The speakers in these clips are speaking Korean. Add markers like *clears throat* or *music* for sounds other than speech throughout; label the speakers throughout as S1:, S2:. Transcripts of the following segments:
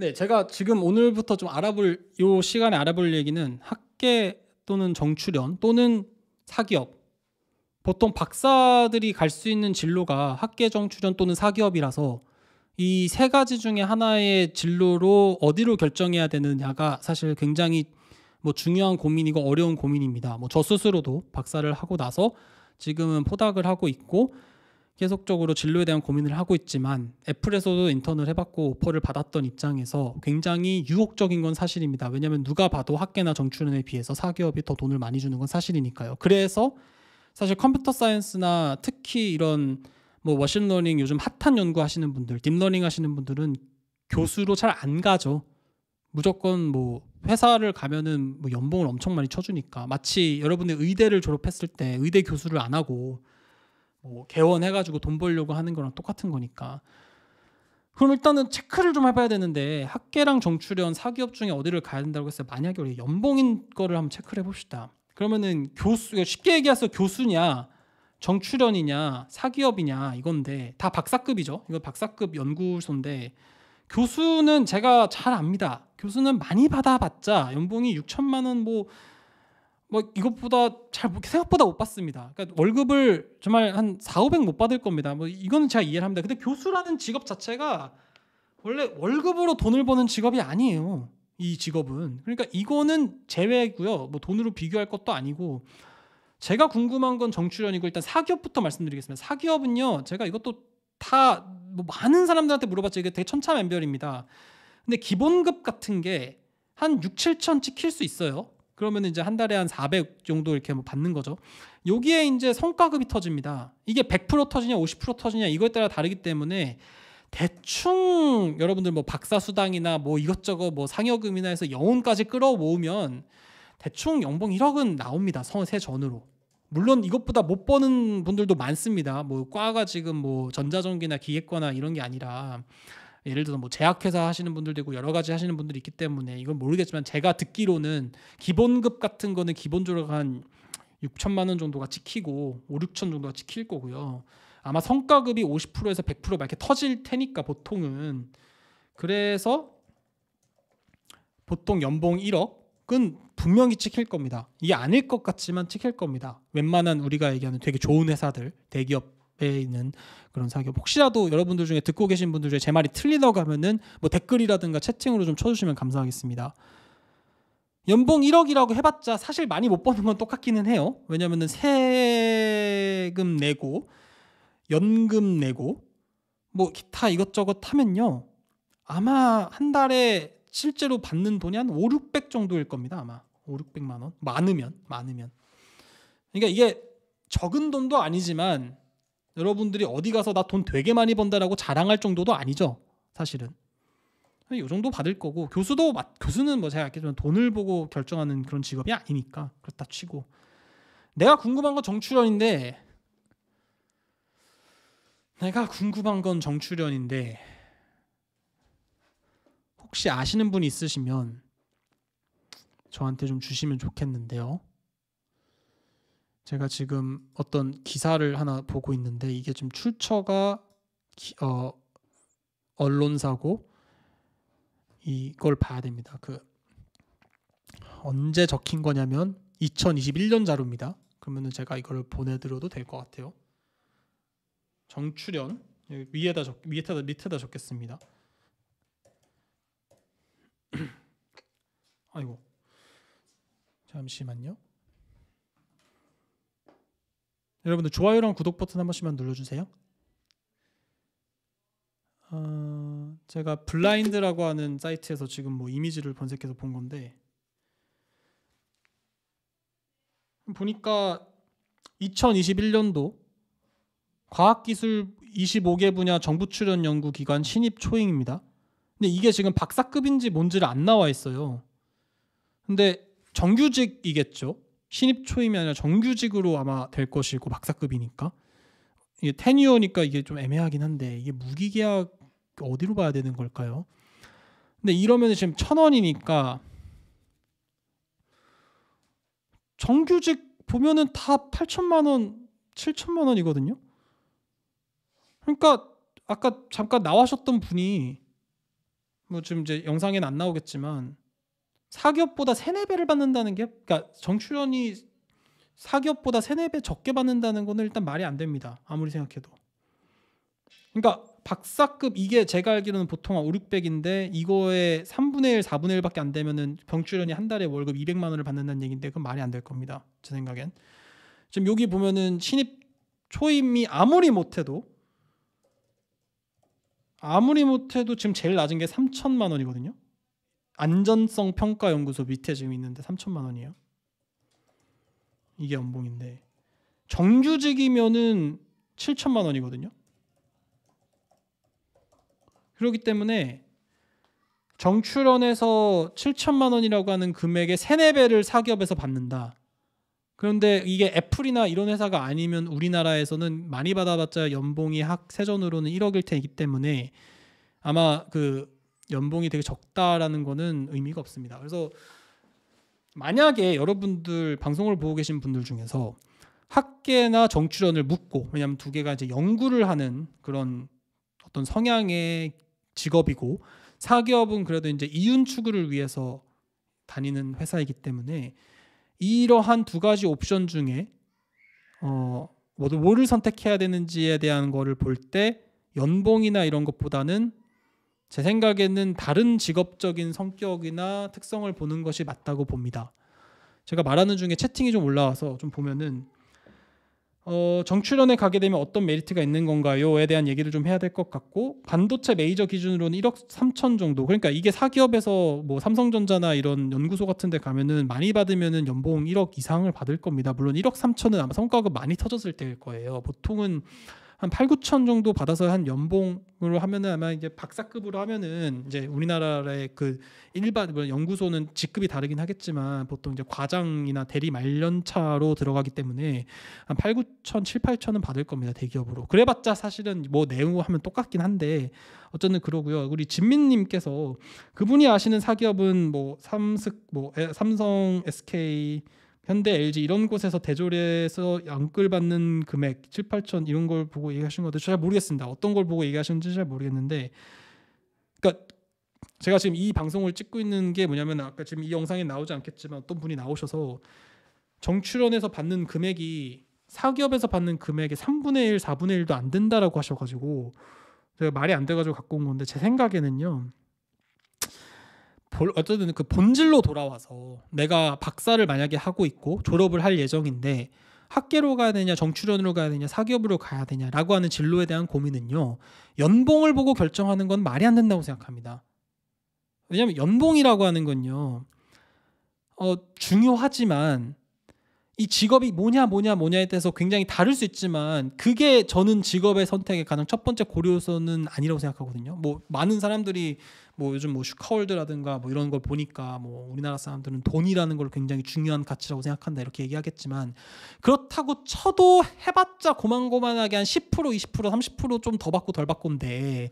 S1: 네, 제가 지금 오늘부터 좀 알아볼 요 시간에 알아볼 얘기는 학계 또는 정출연 또는 사기업 보통 박사들이 갈 수 있는 진로가 학계 정출연 또는 사기업이라서 이 세 가지 중에 하나의 진로로 어디로 결정해야 되느냐가 사실 굉장히 뭐 중요한 고민이고 어려운 고민입니다. 뭐 저 스스로도 박사를 하고 나서 지금은 포닥을 하고 있고 계속적으로 진로에 대한 고민을 하고 있지만 애플에서도 인턴을 해봤고 오퍼를 받았던 입장에서 굉장히 유혹적인 건 사실입니다. 왜냐하면 누가 봐도 학계나 정출연에 비해서 사기업이 더 돈을 많이 주는 건 사실이니까요. 그래서 사실 컴퓨터 사이언스나 특히 이런 뭐 머신러닝 요즘 핫한 연구 하시는 분들, 딥러닝 하시는 분들은 교수로 잘 안 가죠. 무조건 뭐 회사를 가면은 뭐 연봉을 엄청 많이 쳐주니까 마치 여러분의 의대를 졸업했을 때 의대 교수를 안 하고 뭐 개원해가지고 돈 벌려고 하는 거랑 똑같은 거니까. 그럼 일단은 체크를 좀 해봐야 되는데 학계랑 정출연 사기업 중에 어디를 가야 된다고 했어요. 만약에 우리 연봉인 거를 한번 체크를 해봅시다. 그러면은 교수 쉽게 얘기해서 교수냐 정출연이냐 사기업이냐 이건데 다 박사급이죠. 이거 박사급 연구소인데 교수는 제가 잘 압니다. 교수는 많이 받아봤자 연봉이 6천만 원뭐 뭐 이것보다 잘 생각보다 못 받습니다. 그러니까 월급을 정말 한 4, 500 못 받을 겁니다. 뭐 이거는 제가 이해를 합니다. 근데 교수라는 직업 자체가 원래 월급으로 돈을 버는 직업이 아니에요. 이 직업은. 그러니까 이거는 제외고요. 뭐 돈으로 비교할 것도 아니고 제가 궁금한 건 정출연이고 일단 사기업부터 말씀드리겠습니다. 사기업은요. 제가 이것도 다뭐 많은 사람들한테 물어봤죠. 이게 되게 천차만별입니다. 근데 기본급 같은 게 한 6, 7천 찍힐 수 있어요. 그러면 이제 한 달에 한 400 정도 이렇게 뭐 받는 거죠. 여기에 이제 성과급이 터집니다. 이게 100% 터지냐 50% 터지냐 이거에 따라 다르기 때문에 대충 여러분들 뭐 박사 수당이나 뭐 이것저것 뭐 상여금이나 해서 영혼까지 끌어모으면 대충 연봉 1억은 나옵니다. 성세 전으로. 물론 이것보다 못 버는 분들도 많습니다. 뭐 과가 지금 뭐 전자전기나 기계과나 이런 게 아니라 예를 들어 뭐 제약회사 하시는 분들도 있고 여러 가지 하시는 분들이 있기 때문에 이건 모르겠지만 제가 듣기로는 기본급 같은 거는 기본적으로 한 6천만 원 정도가 찍히고 5, 6천 정도가 찍힐 거고요. 아마 성과급이 50%에서 100%막 이렇게 터질 테니까 보통은 그래서 보통 연봉 1억은 분명히 찍힐 겁니다. 이게 아닐 것 같지만 찍힐 겁니다. 웬만한 우리가 얘기하는 되게 좋은 회사들, 대기업 에 있는 그런 사격 혹시라도 여러분들 중에 듣고 계신 분들 중에 제 말이 틀리다고 하면은 뭐 댓글이라든가 채팅으로 좀 쳐주시면 감사하겠습니다. 연봉 1억이라고 해봤자 사실 많이 못 버는 건 똑같기는 해요. 왜냐면은 세금 내고 연금 내고 뭐 기타 이것저것 하면요 아마 한 달에 실제로 받는 돈이 한 5, 600 정도일 겁니다 아마 5, 600만 원 많으면 많으면 그러니까 이게 적은 돈도 아니지만 여러분들이 어디 가서 나 돈 되게 많이 번다라고 자랑할 정도도 아니죠. 사실은. 이 정도 받을 거고 교수도 교수는 뭐 제가 알겠지만 돈을 보고 결정하는 그런 직업이 아니니까 그렇다 치고 내가 궁금한 건 정출연인데 내가 궁금한 건 정출연인데 혹시 아시는 분 있으시면 저한테 좀 주시면 좋겠는데요. 제가 지금 어떤 기사를 하나 보고 있는데 이게 좀 출처가 기, 어, 언론사고 이걸 봐야 됩니다. 그 언제 적힌 거냐면 2021년 자료입니다. 그러면은 제가 이걸 보내드려도 될 것 같아요. 정출연 위에다 적 위에다 밑에다 적겠습니다. *clears throat* 아이고 잠시만요. 여러분들 좋아요랑 구독 버튼 한 번씩만 눌러주세요. 어, 제가 블라인드라고 하는 사이트에서 지금 뭐 이미지를 검색해서 본 건데 보니까 2021년도 과학기술 25개 분야 정부 출연 연구 기관 신입 초행입니다. 근데 이게 지금 박사급인지 뭔지를 안 나와 있어요. 근데 정규직이겠죠. 신입 초임이 아니라 정규직으로 아마 될 것이고 박사급이니까 이게 테니어니까 이게 좀 애매하긴 한데 이게 무기계약 어디로 봐야 되는 걸까요? 근데 이러면 지금 천 원이니까 정규직 보면은 다 8천만 원, 7천만 원이거든요. 그러니까 아까 잠깐 나와셨던 분이 뭐 지금 이제 영상에는 안 나오겠지만 사기업보다 세네 배를 받는다는 게 그러니까 정출연이 사기업보다 세네 배 적게 받는다는 거는 일단 말이 안 됩니다. 아무리 생각해도. 그러니까 박사급 이게 제가 알기로는 보통 한 5, 600인데 이거에 3분의 1, 4분의 1밖에 안 되면은 병출연이 한 달에 월급 200만 원을 받는다는 얘기인데 그건 말이 안 될 겁니다. 제 생각엔. 지금 여기 보면은 신입 초임이 아무리 못해도 아무리 못해도 지금 제일 낮은 게 3천만 원이거든요. 안전성 평가 연구소 밑에 지금 있는데 3천만 원이에요. 이게 연봉인데 정규직이면은 7천만 원이거든요. 그렇기 때문에 정출원에서 7천만 원이라고 하는 금액의 3, 4배를 사기업에서 받는다. 그런데 이게 애플이나 이런 회사가 아니면 우리나라에서는 많이 받아봤자 연봉이 학 세전으로는 1억일 테기 때문에 아마 그 연봉이 되게 적다라는 거는 의미가 없습니다. 그래서 만약에 여러분들 방송을 보고 계신 분들 중에서 학계나 정치련을 묶고 왜냐하면 두 개가 이제 연구를 하는 그런 어떤 성향의 직업이고 사기업은 그래도 이제 이윤 추구를 위해서 다니는 회사이기 때문에 이러한 두 가지 옵션 중에 어 뭐를 선택해야 되는지에 대한 거를 볼 때 연봉이나 이런 것보다는 제 생각에는 다른 직업적인 성격이나 특성을 보는 것이 맞다고 봅니다. 제가 말하는 중에 채팅이 좀 올라와서 좀 보면은 어, 정출연에 가게 되면 어떤 메리트가 있는 건가요?에 대한 얘기를 좀 해야 될 것 같고 반도체 메이저 기준으로는 1억 3천 정도 그러니까 이게 사기업에서 뭐 삼성전자나 이런 연구소 같은 데 가면은 많이 받으면은 연봉 1억 이상을 받을 겁니다 물론 1억 3천은 아마 성과급 많이 터졌을 때일 거예요 보통은 한 8, 9천 정도 받아서 한 연봉으로 하면은 아마 이제 박사급으로 하면은 이제 우리나라의 그 일반 연구소는 직급이 다르긴 하겠지만 보통 이제 과장이나 대리 말년차로 들어가기 때문에 한 8, 9천, 7, 8천은 받을 겁니다 대기업으로. 그래봤자 사실은 뭐 내후 하면 똑같긴 한데 어쨌든 그러고요. 우리 진민님께서 그분이 아시는 사기업은 뭐 삼스 뭐 삼성, SK 현대, LG 이런 곳에서 대졸에서 양끌 받는 금액 7, 8천 이런 걸 보고 얘기하신 것도 잘 모르겠습니다. 어떤 걸 보고 얘기하시는지 잘 모르겠는데 그러니까 제가 지금 이 방송을 찍고 있는 게 뭐냐면 아까 지금 이 영상에 나오지 않겠지만 어떤 분이 나오셔서 정출원에서 받는 금액이 사기업에서 받는 금액의 3분의 1, 4분의 1도 안 된다라고 하셔가지고 제가 말이 안 돼가지고 갖고 온 건데 제 생각에는요 볼, 어쨌든 그 본질로 돌아와서 내가 박사를 만약에 하고 있고 졸업을 할 예정인데 학계로 가야 되냐 정출연으로 가야 되냐 사기업으로 가야 되냐라고 하는 진로에 대한 고민은요 연봉을 보고 결정하는 건 말이 안 된다고 생각합니다 왜냐하면 연봉이라고 하는 건요 어, 중요하지만 이 직업이 뭐냐 뭐냐 뭐냐에 대해서 굉장히 다를 수 있지만 그게 저는 직업의 선택의 가장 첫 번째 고려서는 아니라고 생각하거든요. 뭐 많은 사람들이 뭐 요즘 뭐 슈카월드라든가 뭐 이런 걸 보니까 뭐 우리나라 사람들은 돈이라는 걸 굉장히 중요한 가치라고 생각한다 이렇게 얘기하겠지만 그렇다고 쳐도 해봤자 고만고만하게 한 10% 20% 30%좀 더 받고 덜 받고인데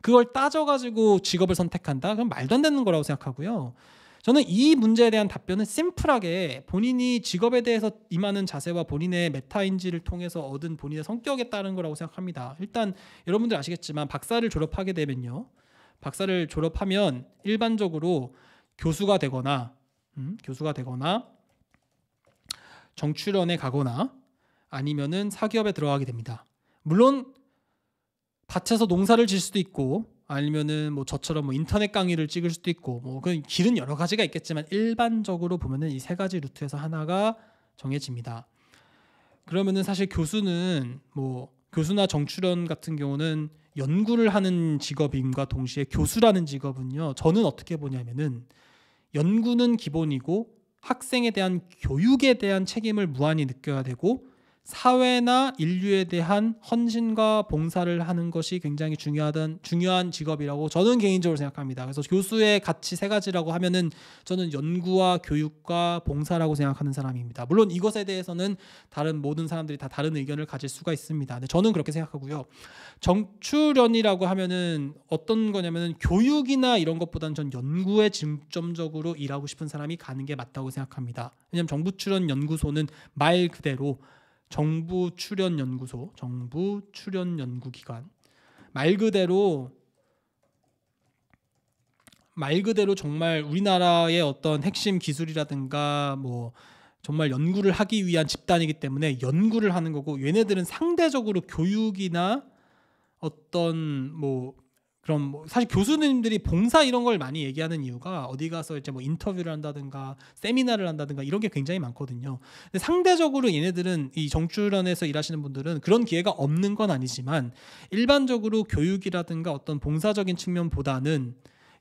S1: 그걸 따져가지고 직업을 선택한다 그럼 말도 안 되는 거라고 생각하고요. 저는 이 문제에 대한 답변은 심플하게 본인이 직업에 대해서 임하는 자세와 본인의 메타인지를 통해서 얻은 본인의 성격에 따른 거라고 생각합니다. 일단 여러분들 아시겠지만 박사를 졸업하게 되면요. 박사를 졸업하면 일반적으로 교수가 되거나 음, 교수가 되거나 정출원에 가거나 아니면은 사기업에 들어가게 됩니다. 물론 밭에서 농사를 질 수도 있고 아니면은 뭐 저처럼 뭐 인터넷 강의를 찍을 수도 있고 뭐 그 길은 여러 가지가 있겠지만 일반적으로 보면은 이 세 가지 루트에서 하나가 정해집니다. 그러면은 사실 교수는 뭐 교수나 정출연 같은 경우는 연구를 하는 직업임과 동시에 교수라는 직업은요. 저는 어떻게 보냐면은 연구는 기본이고 학생에 대한 교육에 대한 책임을 무한히 느껴야 되고 사회나 인류에 대한 헌신과 봉사를 하는 것이 굉장히 중요하던 중요한 직업이라고 저는 개인적으로 생각합니다. 그래서 교수의 가치 세 가지라고 하면은 저는 연구와 교육과 봉사라고 생각하는 사람입니다. 물론 이것에 대해서는 다른 모든 사람들이 다 다른 의견을 가질 수가 있습니다. 근데 저는 그렇게 생각하고요. 정출연이라고 하면은 어떤 거냐면은 교육이나 이런 것보다는 전 연구에 중점적으로 일하고 싶은 사람이 가는 게 맞다고 생각합니다. 왜냐하면 정부 출연 연구소는 말 그대로 정부 출연 연구소, 정부 출연 연구 기관. 말 그대로 말 그대로 정말 우리나라의 어떤 핵심 기술이라든가 뭐 정말 연구를 하기 위한 집단이기 때문에 연구를 하는 거고 얘네들은 상대적으로 교육이나 어떤 뭐 그럼 뭐 사실 교수님들이 봉사 이런 걸 많이 얘기하는 이유가 어디 가서 이제 뭐 인터뷰를 한다든가 세미나를 한다든가 이런 게 굉장히 많거든요. 근데 상대적으로 얘네들은 이 정출연에서 일하시는 분들은 그런 기회가 없는 건 아니지만 일반적으로 교육이라든가 어떤 봉사적인 측면보다는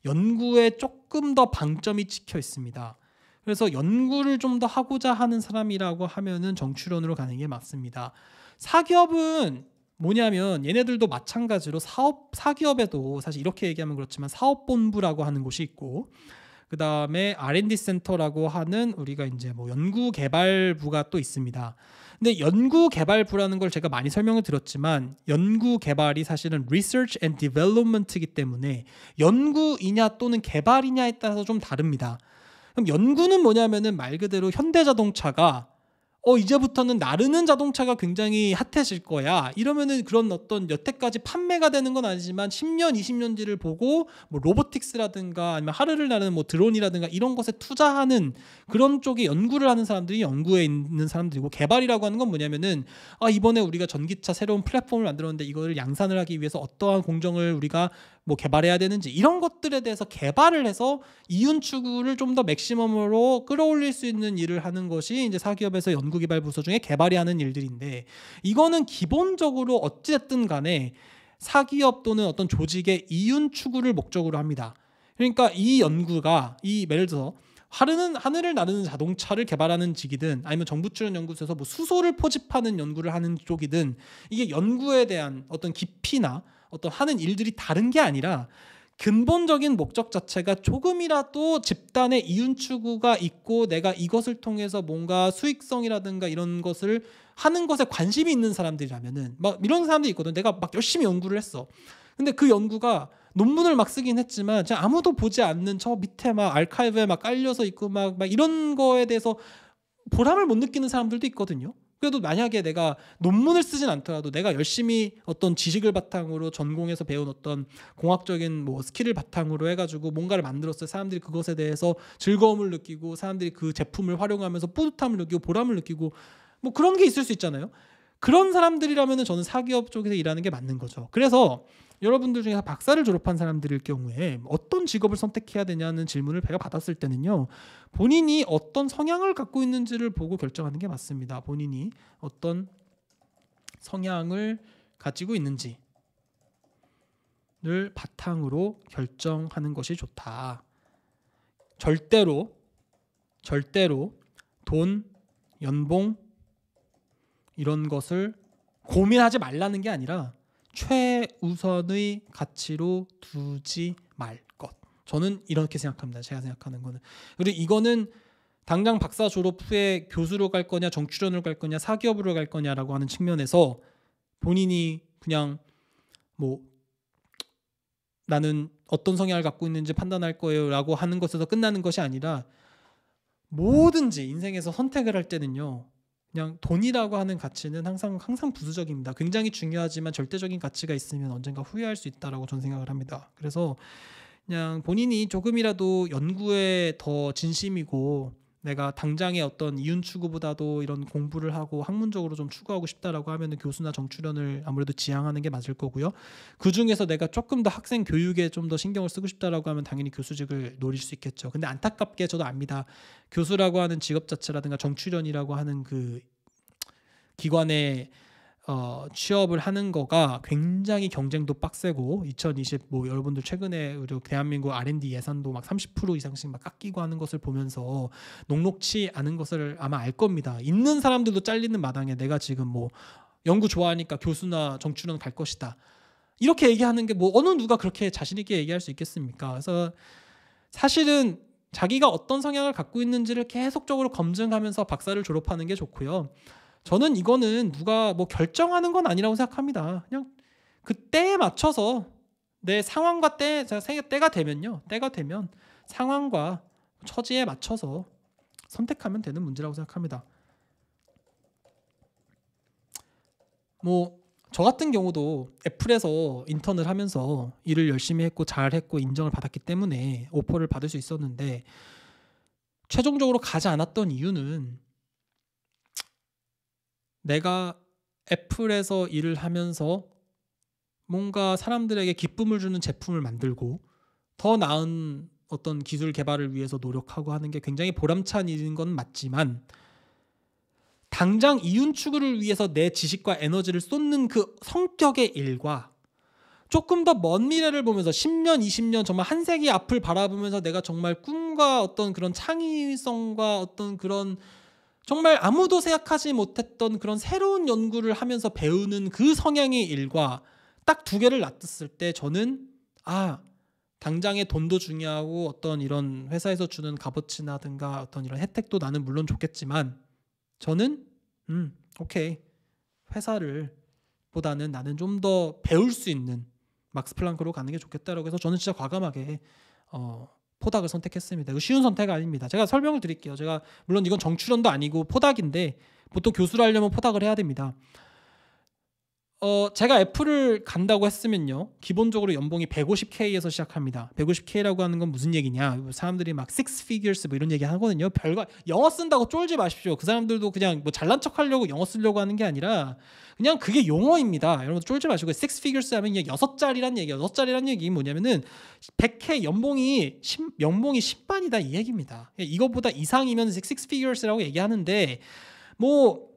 S1: 연구에 조금 더 방점이 찍혀 있습니다. 그래서 연구를 좀 더 하고자 하는 사람이라고 하면은 정출연으로 가는 게 맞습니다. 사기업은 뭐냐면 얘네들도 마찬가지로 사업 사기업에도 사실 이렇게 얘기하면 그렇지만 사업 본부라고 하는 곳이 있고 그다음에 R&D 센터라고 하는 우리가 이제 뭐 연구 개발부가 또 있습니다. 근데 연구 개발부라는 걸 제가 많이 설명을 드렸지만 연구 개발이 사실은 research and development이기 때문에 연구이냐 또는 개발이냐에 따라서 좀 다릅니다. 그럼 연구는 뭐냐면은 말 그대로 현대자동차가 어 이제부터는 나르는 자동차가 굉장히 핫해질 거야 이러면은 그런 어떤 여태까지 판매가 되는 건 아니지만 10년 20년 뒤를 보고 뭐 로보틱스라든가 아니면 하루를 나르는 뭐 드론이라든가 이런 것에 투자하는 그런 쪽에 연구를 하는 사람들이 연구에 있는 사람들이고 개발이라고 하는 건 뭐냐면은 아 이번에 우리가 전기차 새로운 플랫폼을 만들었는데 이거를 양산을 하기 위해서 어떠한 공정을 우리가 뭐 개발해야 되는지 이런 것들에 대해서 개발을 해서 이윤 추구를 좀 더 맥시멈으로 끌어올릴 수 있는 일을 하는 것이 이제 사기업에서 연구개발 부서 중에 개발이 하는 일들인데 이거는 기본적으로 어찌됐든 간에 사기업 또는 어떤 조직의 이윤 추구를 목적으로 합니다. 그러니까 이 연구가 이 예를 들어서 하늘는 하늘을 나르는 자동차를 개발하는 직이든 아니면 정부 출연 연구소에서 뭐 수소를 포집하는 연구를 하는 쪽이든 이게 연구에 대한 어떤 깊이나 어떤 하는 일들이 다른 게 아니라 근본적인 목적 자체가 조금이라도 집단의 이윤 추구가 있고 내가 이것을 통해서 뭔가 수익성이라든가 이런 것을 하는 것에 관심이 있는 사람들이라면은 막 이런 사람들이 있거든. 내가 막 열심히 연구를 했어. 근데 그 연구가 논문을 막 쓰긴 했지만 그냥 아무도 보지 않는 저 밑에 막 알카이브에 막 깔려서 있고 막, 막 이런 거에 대해서 보람을 못 느끼는 사람들도 있거든요. 그래도 만약에 내가 논문을 쓰진 않더라도 내가 열심히 어떤 지식을 바탕으로 전공해서 배운 어떤 공학적인 뭐 스킬을 바탕으로 해가지고 뭔가를 만들었어요. 사람들이 그것에 대해서 즐거움을 느끼고 사람들이 그 제품을 활용하면서 뿌듯함을 느끼고 보람을 느끼고 뭐 그런 게 있을 수 있잖아요. 그런 사람들이라면 저는 사기업 쪽에서 일하는 게 맞는 거죠. 그래서 여러분들 중에서 박사를 졸업한 사람들일 경우에 어떤 직업을 선택해야 되냐는 질문을 배가 받았을 때는요. 본인이 어떤 성향을 갖고 있는지를 보고 결정하는 게 맞습니다. 본인이 어떤 성향을 가지고 있는지 를 바탕으로 결정하는 것이 좋다. 절대로 절대로 돈, 연봉 이런 것을 고민하지 말라는 게 아니라 최우선의 가치로 두지 말 것. 저는 이렇게 생각합니다. 제가 생각하는 거는. 그리고 이거는 당장 박사 졸업 후에 교수로 갈 거냐, 정치론으로 갈 거냐, 사기업으로 갈 거냐라고 하는 측면에서 본인이 그냥 뭐 나는 어떤 성향을 갖고 있는지 판단할 거예요라고 하는 것에서 끝나는 것이 아니라 뭐든지 인생에서 선택을 할 때는요. 그냥 돈이라고 하는 가치는 항상 항상 부수적입니다. 굉장히 중요하지만 절대적인 가치가 있으면 언젠가 후회할 수 있다라고 전 생각을 합니다. 그래서 그냥 본인이 조금이라도 연구에 더 진심이고 내가 당장의 어떤 이윤 추구보다도 이런 공부를 하고 학문적으로 좀 추구하고 싶다라고 하면은 교수나 정출연을 아무래도 지향하는 게 맞을 거고요. 그 중에서 내가 조금 더 학생 교육에 좀 더 신경을 쓰고 싶다라고 하면 당연히 교수직을 노릴 수 있겠죠. 근데 안타깝게 저도 압니다. 교수라고 하는 직업 자체라든가 정출연이라고 하는 그 기관의 어, 취업을 하는 거가 굉장히 경쟁도 빡세고 2020뭐 여러분들 최근에 우리 대한민국 R&D 예산도 막30% 이상씩 막 깎이고 하는 것을 보면서 녹록치 않은 것을 아마 알 겁니다. 있는 사람들도 잘리는 마당에 내가 지금 뭐 연구 좋아하니까 교수나 정치론 갈 것이다. 이렇게 얘기하는 게 뭐 어느 누가 그렇게 자신 있게 얘기할 수 있겠습니까? 그래서 사실은 자기가 어떤 성향을 갖고 있는지를 계속적으로 검증하면서 박사를 졸업하는 게 좋고요. 저는 이거는 누가 뭐 결정하는 건 아니라고 생각합니다. 그냥 그 때에 맞춰서 내 상황과 때, 생애 때가 되면요. 때가 되면 상황과 처지에 맞춰서 선택하면 되는 문제라고 생각합니다. 뭐, 저 같은 경우도 애플에서 인턴을 하면서 일을 열심히 했고 잘했고 인정을 받았기 때문에 오퍼를 받을 수 있었는데 최종적으로 가지 않았던 이유는 내가 애플에서 일을 하면서 뭔가 사람들에게 기쁨을 주는 제품을 만들고 더 나은 어떤 기술 개발을 위해서 노력하고 하는 게 굉장히 보람찬 일인 건 맞지만 당장 이윤 추구를 위해서 내 지식과 에너지를 쏟는 그 성격의 일과 조금 더 먼 미래를 보면서 10년, 20년 정말 한 세기 앞을 바라보면서 내가 정말 꿈과 어떤 그런 창의성과 어떤 그런 정말 아무도 생각하지 못했던 그런 새로운 연구를 하면서 배우는 그 성향의 일과 딱 두 개를 놔뒀을 때 저는 아 당장의 돈도 중요하고 어떤 이런 회사에서 주는 값어치나든가 어떤 이런 혜택도 나는 물론 좋겠지만 저는 음 오케이 회사를 보다는 나는 좀 더 배울 수 있는 막스 플랑크로 가는 게 좋겠다라고 해서 저는 진짜 과감하게 어 포닥을 선택했습니다. 쉬운 선택 아닙니다. 제가 설명을 드릴게요. 제가 물론 이건 정출연도 아니고 포닥인데 보통 교수를 하려면 포닥을 해야 됩니다. 어, 제가 애플을 간다고 했으면요. 기본적으로 연봉이 150K에서 시작합니다. 150K라고 하는 건 무슨 얘기냐? 뭐 사람들이 막 six figures 뭐 이런 얘기 하거든요. 별거 영어 쓴다고 쫄지 마십시오. 그 사람들도 그냥 뭐 잘난 척 하려고 영어 쓰려고 하는 게 아니라 그냥 그게 용어입니다. 여러분 쫄지 마시고 six figures 하면 그냥 여섯 자리란 얘기. 여섯 자리란 얘기 뭐냐면은 100K 연봉이 10, 연봉이 10만이다 이 얘기입니다. 이거보다 이상이면 six figures라고 얘기하는데 뭐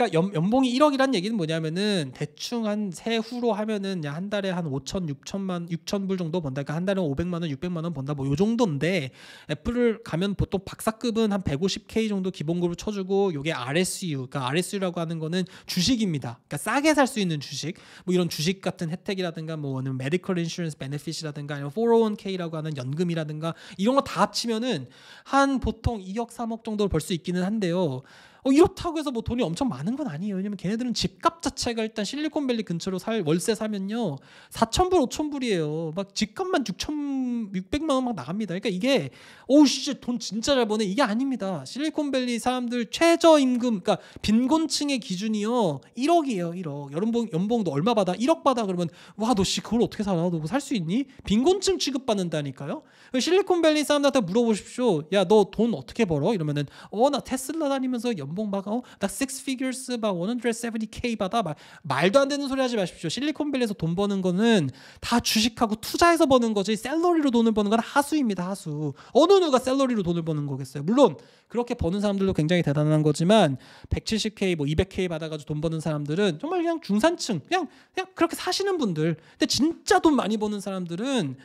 S1: 그러니까 연, 연봉이 1억이란 얘기는 뭐냐면은 대충 한 세후로 하면은 한 달에 한 5천, 6천만, 6천 불 정도 번다. 그러니까 한 달에 500만 원, 600만 원 번다. 뭐요 정도인데 애플을 가면 보통 박사급은 한 150k 정도 기본급을 쳐주고 요게 RSU, 그러니까 RSU라고 하는 거는 주식입니다. 그러니까 싸게 살 수 있는 주식, 뭐 이런 주식 같은 혜택이라든가 뭐는 메디컬 인슈런스 베네핏이라든가 아니면 401k라고 하는 연금이라든가 이런 거 다 합치면은 한 보통 2억, 3억 정도를 벌 수 있기는 한데요. 어, 이렇다고 해서 뭐 돈이 엄청 많은 건 아니에요. 왜냐면 걔네들은 집값 자체가 일단 실리콘밸리 근처로 살 월세 사면요. 4천불5천불이에요막 집값만 6,600만 원 막 나갑니다. 그러니까 이게 오우 씨, 돈 진짜 잘 버네. 이게 아닙니다. 실리콘밸리 사람들 최저 임금 그러니까 빈곤층의 기준이요. 1억이에요, 1억. 연봉 연봉도 얼마 받아? 1억 받아 그러면 와, 너 씨 그걸 어떻게 살아? 너뭐살수 있니? 빈곤층 취급 받는다니까요. 실리콘밸리 사람들한테 물어보십시오. 야, 너 돈 어떻게 벌어? 이러면은 어, 나 테슬라 다니면서 연 연봉 막, 어? 나 six figures 막 170k 받아. 막, 말도 안 되는 소리 하지 마십시오. 실리콘밸리에서 돈 버는 거는 다 주식하고 투자해서 버는 거지 셀러리로 돈을 버는 건 하수입니다. 하수. 어느 누가 셀러리로 돈을 버는 거겠어요. 물론 그렇게 버는 사람들도 굉장히 대단한 거지만 170k 뭐 200k 받아가지고 돈 버는 사람들은 정말 그냥 중산층 그냥 그냥 그렇게 사시는 분들 근데 진짜 돈 많이 버는 사람들은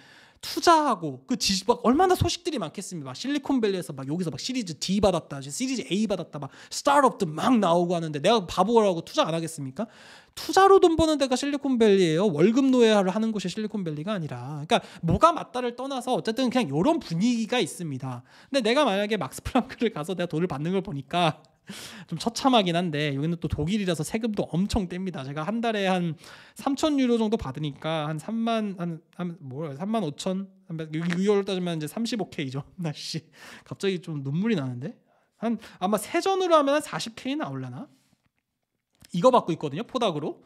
S1: 투자하고 그 지, 막 얼마나 소식들이 많겠습니까? 막 실리콘밸리에서 막 여기서 막 시리즈 D 받았다, 시리즈 A 받았다, 막 스타트업도 막 나오고 하는데 내가 바보라고 투자 안 하겠습니까? 투자로 돈 버는 데가 실리콘밸리예요. 월급 노예화를 하는 곳이 실리콘밸리가 아니라. 그러니까 뭐가 맞다를 떠나서 어쨌든 그냥 이런 분위기가 있습니다. 근데 내가 만약에 막스 플랑크를 가서 내가 돈을 받는 걸 보니까 *laughs* 좀 처참하긴 한데 여기는 또 독일이라서 세금도 엄청 뗍니다. 제가 한 달에 한 3천 유로 정도 받으니까 한 3만 한, 한 뭐라 3만 5천 유로 따지면 이제 35k죠. *laughs* 날씨 갑자기 좀 눈물이 나는데 한 아마 세전으로 하면 한 40k 나올라나? 이거 받고 있거든요. 포닥으로.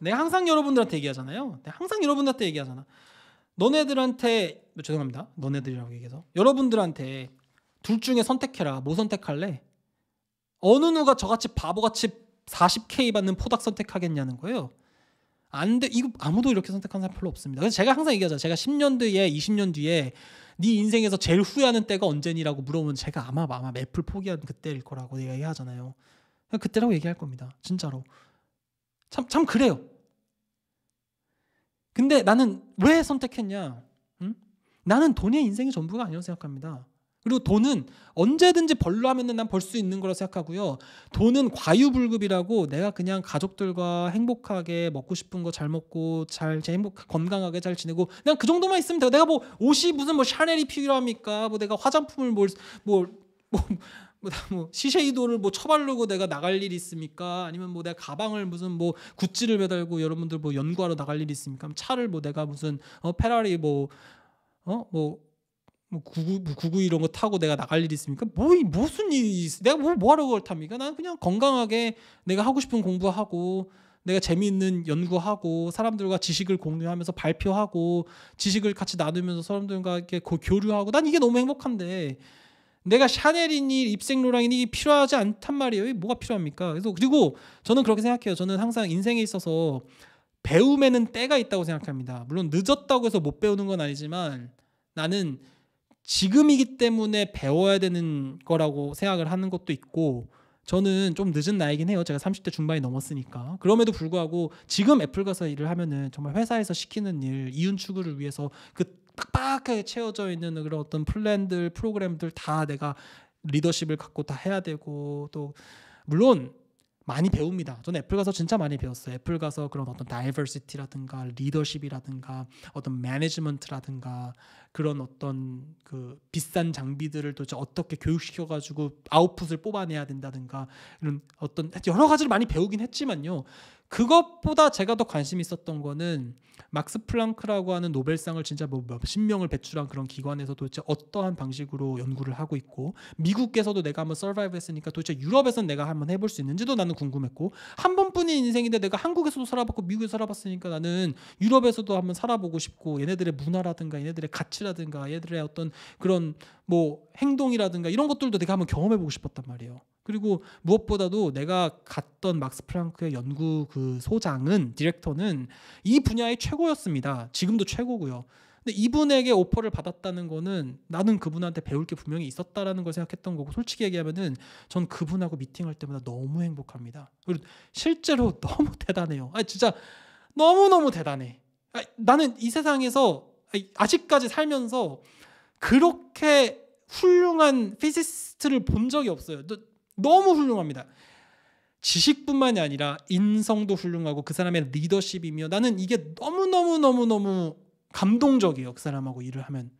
S1: 내가 항상 여러분들한테 얘기하잖아요. 내가 항상 여러분들한테 얘기하잖아. 너네들한테 죄송합니다. 너네들이라고 얘기해서 여러분들한테 둘 중에 선택해라. 뭐 선택할래? 어느 누가 저같이 바보같이 40K 받는 포닥 선택하겠냐는 거예요. 안 돼. 이거 아무도 이렇게 선택한 사람 별로 없습니다. 그래서 제가 항상 얘기하죠. 제가 10년 뒤에, 20년 뒤에 네 인생에서 제일 후회하는 때가 언제니라고 물어보면 제가 아마 아마 맵을 포기한 그때일 거라고 얘기하잖아요. 그때라고 얘기할 겁니다. 진짜로. 참, 참 그래요. 근데 나는 왜 선택했냐? 응? 나는 돈이 인생의 전부가 아니라고 생각합니다. 그리고 돈은 언제든지 벌로 하면난 벌 수 있는 거라 생각하고요. 돈은 과유불급이라고 내가 그냥 가족들과 행복하게 먹고 싶은 거 잘 먹고 잘 제 행복 건강하게 잘 지내고 그냥 그 정도만 있으면 돼요. 내가 뭐 옷이 무슨 뭐 샤넬이 필요합니까? 뭐 내가 화장품을 뭘뭐 뭐, 뭐, 뭐, 뭐 시쉐이도를 뭐 처바르고 내가 나갈 일이 있습니까? 아니면 뭐 내가 가방을 무슨 뭐 구찌를 매달고 여러분들 뭐 연구하러 나갈 일이 있습니까? 차를 뭐 내가 무슨 어 페라리 뭐 어뭐 뭐 구구 뭐 구구 이런 거 타고 내가 나갈 일이 있습니까? 뭐 무슨 일이 있어? 내가 뭐, 뭐 하러 그걸 탑니까? 난 그냥 건강하게 내가 하고 싶은 공부하고 내가 재미있는 연구하고 사람들과 지식을 공유하면서 발표하고 지식을 같이 나누면서 사람들과 이렇게 교류하고 난 이게 너무 행복한데 내가 샤넬이니 입생로랑이니 필요하지 않단 말이에요. 뭐가 필요합니까? 그래서 그리고 저는 그렇게 생각해요. 저는 항상 인생에 있어서 배움에는 때가 있다고 생각합니다. 물론 늦었다고 해서 못 배우는 건 아니지만 나는 지금이기 때문에 배워야 되는 거라고 생각을 하는 것도 있고 저는 좀 늦은 나이긴 해요. 제가 30대 중반이 넘었으니까. 그럼에도 불구하고 지금 애플 가서 일을 하면은 정말 회사에서 시키는 일, 이윤 추구를 위해서 그 빡빡하게 채워져 있는 그런 어떤 플랜들, 프로그램들 다 내가 리더십을 갖고 다 해야 되고 또 물론 많이 배웁니다. 저는 애플 가서 진짜 많이 배웠어요. 애플 가서 그런 어떤 다이버시티라든가 리더십이라든가 어떤 매니지먼트라든가 그런 어떤 그 비싼 장비들을 도대체 어떻게 교육시켜 가지고 아웃풋을 뽑아내야 된다든가 이런 어떤 여러 가지를 많이 배우긴 했지만요. 그것보다 제가 더 관심 있었던 거는 막스 플랑크라고 하는 노벨상을 진짜 뭐 몇십 명을 배출한 그런 기관에서 도대체 어떠한 방식으로 연구를 하고 있고 미국에서도 내가 한번 서바이브 했으니까 도대체 유럽에선 내가 한번 해볼 수 있는지도 나는 궁금했고 한 번뿐인 인생인데 내가 한국에서도 살아봤고 미국에 서 살아봤으니까 나는 유럽에서도 한번 살아보고 싶고 얘네들의 문화라든가 얘네들의 가치라든가 얘네들의 어떤 그런 뭐 행동이라든가 이런 것들도 내가 한번 경험해보고 싶었단 말이에요. 그리고 무엇보다도 내가 갔던 막스 프랑크의 연구 그 소장은 디렉터는 이 분야의 최고였습니다. 지금도 최고고요. 근데 이분에게 오퍼를 받았다는 거는 나는 그분한테 배울 게 분명히 있었다라는 걸 생각했던 거고 솔직히 얘기하면은 전 그분하고 미팅할 때마다 너무 행복합니다. 그리고 실제로 *laughs* 너무 대단해요. 아 진짜 너무 너무 대단해. 아, 나는 이 세상에서 아직까지 살면서 그렇게 훌륭한 피지스트를 본 적이 없어요. 너무 훌륭합니다. 지식뿐만이 아니라 인성도 훌륭하고 그 사람의 리더십이며 나는 이게 너무너무너무너무 감동적이에요. 그 사람하고 일을 하면.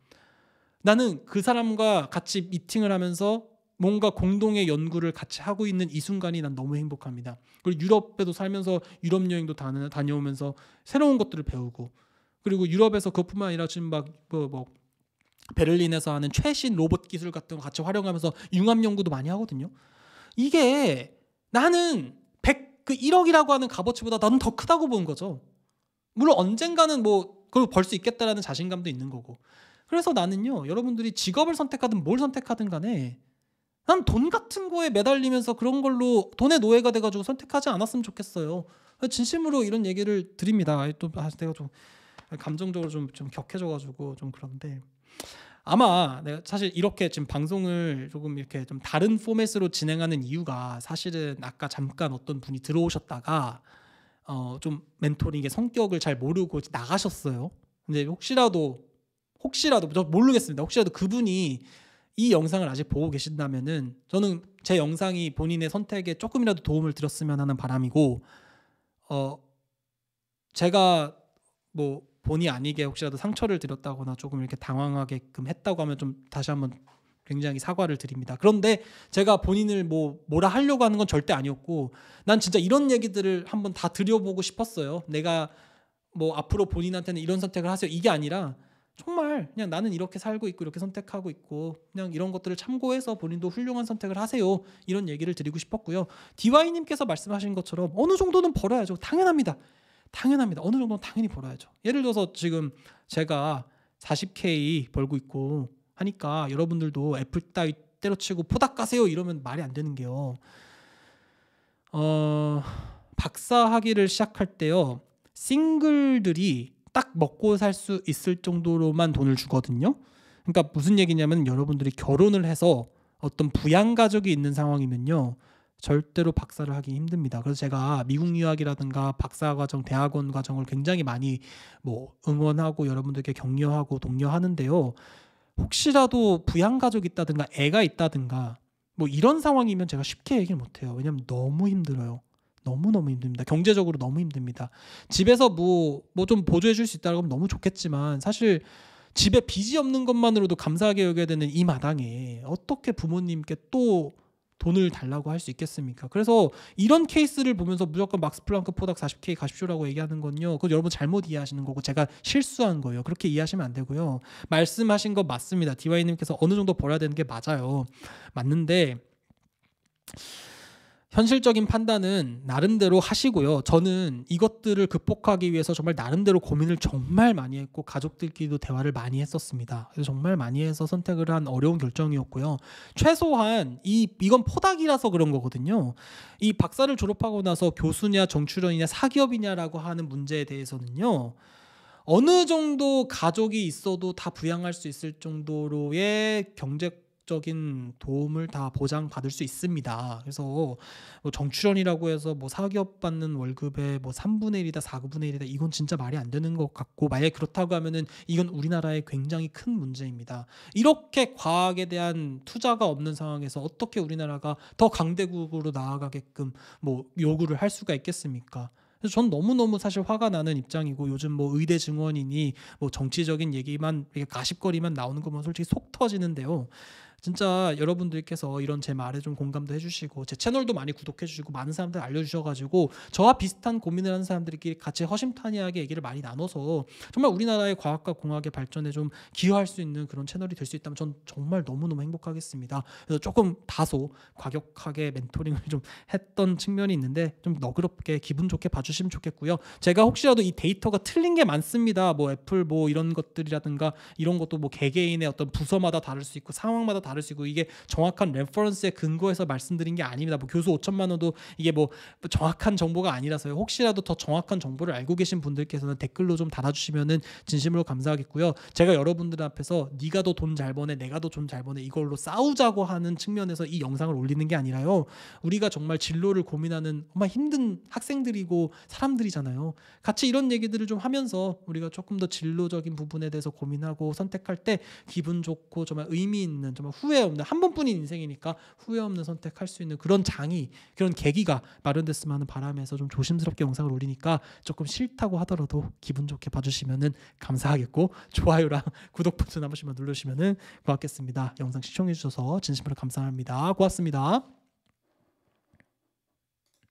S1: 나는 그 사람과 같이 미팅을 하면서 뭔가 공동의 연구를 같이 하고 있는 이 순간이 난 너무 행복합니다. 그리고 유럽에도 살면서 유럽 여행도 다녀오면서 새로운 것들을 배우고 그리고 유럽에서 그뿐만 것 아니라 지금 막뭐 뭐 베를린에서 하는 최신 로봇 기술 같은 거 같이 활용하면서 융합 연구도 많이 하거든요. 이게 나는 100, 그 1억이라고 하는 값어치보다 나는 더 크다고 본 거죠. 물론 언젠가는 뭐 그걸 벌 수 있겠다라는 자신감도 있는 거고. 그래서 나는요, 여러분들이 직업을 선택하든 뭘 선택하든 간에 난돈 같은 거에 매달리면서 그런 걸로 돈의 노예가 돼가지고 선택하지 않았으면 좋겠어요. 진심으로 이런 얘기를 드립니다. 아, 또 아, 내가 좀 감정적으로 좀, 좀 격해져가지고 좀 그런데 아마 내가 사실 이렇게 지금 방송을 조금 이렇게 좀 다른 포맷으로 진행하는 이유가 사실은 아까 잠깐 어떤 분이 들어오셨다가 어 좀 멘토링의 성격을 잘 모르고 나가셨어요. 근데 혹시라도 혹시라도 저 모르겠습니다. 혹시라도 그분이 이 영상을 아직 보고 계신다면은 저는 제 영상이 본인의 선택에 조금이라도 도움을 드렸으면 하는 바람이고 어 제가 뭐 본의 아니게 혹시라도 상처를 드렸다거나 조금 이렇게 당황하게끔 했다고 하면 좀 다시 한번 굉장히 사과를 드립니다. 그런데 제가 본인을 뭐 뭐라 하려고 하는 건 절대 아니었고 난 진짜 이런 얘기들을 한번 다 드려보고 싶었어요. 내가 뭐 앞으로 본인한테는 이런 선택을 하세요. 이게 아니라 정말 그냥 나는 이렇게 살고 있고 이렇게 선택하고 있고 그냥 이런 것들을 참고해서 본인도 훌륭한 선택을 하세요. 이런 얘기를 드리고 싶었고요. 디와이님께서 말씀하신 것처럼 어느 정도는 벌어야죠. 당연합니다. 당연합니다. 어느 정도는 당연히 벌어야죠. 예를 들어서 지금 제가 40K 벌고 있고 하니까 여러분들도 애플 따위 때려치고 포닥 가세요 이러면 말이 안 되는 게요. 어, 박사 학위를 시작할 때요. 싱글들이 딱 먹고 살 수 있을 정도로만 돈을 주거든요. 그러니까 무슨 얘기냐면 여러분들이 결혼을 해서 어떤 부양 가족이 있는 상황이면요. 절대로 박사를 하기 힘듭니다. 그래서 제가 미국 유학이라든가 박사 과정, 대학원 과정을 굉장히 많이 뭐 응원하고 여러분들께 격려하고 독려하는데요. 혹시라도 부양 가족 있다든가 애가 있다든가 뭐 이런 상황이면 제가 쉽게 얘기를 못 해요. 왜냐면 하 너무 힘들어요. 너무너무 힘듭니다. 경제적으로 너무 힘듭니다. 집에서 뭐 뭐 좀 보조해 줄 수 있다고 하면 너무 좋겠지만 사실 집에 빚이 없는 것만으로도 감사하게 여겨야 되는 이 마당에 어떻게 부모님께 또 돈을 달라고 할 수 있겠습니까? 그래서 이런 케이스를 보면서 무조건 막스 플랑크 포닥 40K 가십시오라고 얘기하는 건요. 그건 여러분 잘못 이해하시는 거고 제가 실수한 거예요. 그렇게 이해하시면 안 되고요. 말씀하신 거 맞습니다. 디와이님께서 어느 정도 벌어야 되는 게 맞아요. 맞는데 현실적인 판단은 나름대로 하시고요. 저는 이것들을 극복하기 위해서 정말 나름대로 고민을 정말 많이 했고 가족들끼리도 대화를 많이 했었습니다. 그래서 정말 많이 해서 선택을 한 어려운 결정이었고요. 최소한 이 이건 포닥이라서 그런 거거든요. 이 박사를 졸업하고 나서 교수냐 정출원이냐 사기업이냐라고 하는 문제에 대해서는요. 어느 정도 가족이 있어도 다 부양할 수 있을 정도로의 경제 적인 도움을 다 보장받을 수 있습니다. 그래서 뭐 정출연이라고 해서 뭐 사기업 받는 월급의 뭐 3분의 1이다, 4분의 1이다 이건 진짜 말이 안 되는 것 같고 만약 그렇다고 하면은 이건 우리나라의 굉장히 큰 문제입니다. 이렇게 과학에 대한 투자가 없는 상황에서 어떻게 우리나라가 더 강대국으로 나아가게끔 뭐 요구를 할 수가 있겠습니까? 그래서 전 너무너무 사실 화가 나는 입장이고 요즘 뭐 의대 증원이니 뭐 정치적인 얘기만 가십거리만 나오는 것만 솔직히 속 터지는데요. 진짜 여러분들께서 이런 제 말에 좀 공감도 해주시고 제 채널도 많이 구독해주시고 많은 사람들 알려주셔가지고 저와 비슷한 고민을 하는 사람들끼리 같이 허심탄회하게 얘기를 많이 나눠서 정말 우리나라의 과학과 공학의 발전에 좀 기여할 수 있는 그런 채널이 될 수 있다면 전 정말 너무너무 행복하겠습니다. 그래서 조금 다소 과격하게 멘토링을 *laughs* 좀 했던 측면이 있는데 좀 너그럽게 기분 좋게 봐주시면 좋겠고요. 제가 혹시라도 이 데이터가 틀린 게 많습니다. 뭐 애플 뭐 이런 것들이라든가 이런 것도 뭐 개개인의 어떤 부서마다 다를 수 있고 상황마다 다를 수 있고 이게 정확한 레퍼런스에근거해서 말씀드린 게 아닙니다. 뭐 교수 5천만 원도 이게 뭐 정확한 정보가 아니라서요. 혹시라도 더 정확한 정보를 알고 계신 분들께서는 댓글로 좀 달아주시면은 진심으로 감사하겠고요. 제가 여러분들 앞에서 네가 더 돈 잘 버네, 내가 더돈잘 버네 이걸로 싸우자고 하는 측면에서 이 영상을 올리는 게 아니라요. 우리가 정말 진로를 고민하는 정말 힘든 학생들이고 사람들이잖아요. 같이 이런 얘기들을 좀 하면서 우리가 조금 더 진로적인 부분에 대해서 고민하고 선택할 때 기분 좋고 정말 의미 있는 정말 후회 없는 한 번뿐인 인생이니까 후회 없는 선택할 수 있는 그런 장이 그런 계기가 마련됐으면 하는 바람에서 좀 조심스럽게 영상을 올리니까 조금 싫다고 하더라도 기분 좋게 봐주시면은 감사하겠고 좋아요랑 *laughs* 구독 버튼 한 번씩만 눌러주시면은 고맙겠습니다. 영상 시청해주셔서 진심으로 감사합니다. 고맙습니다.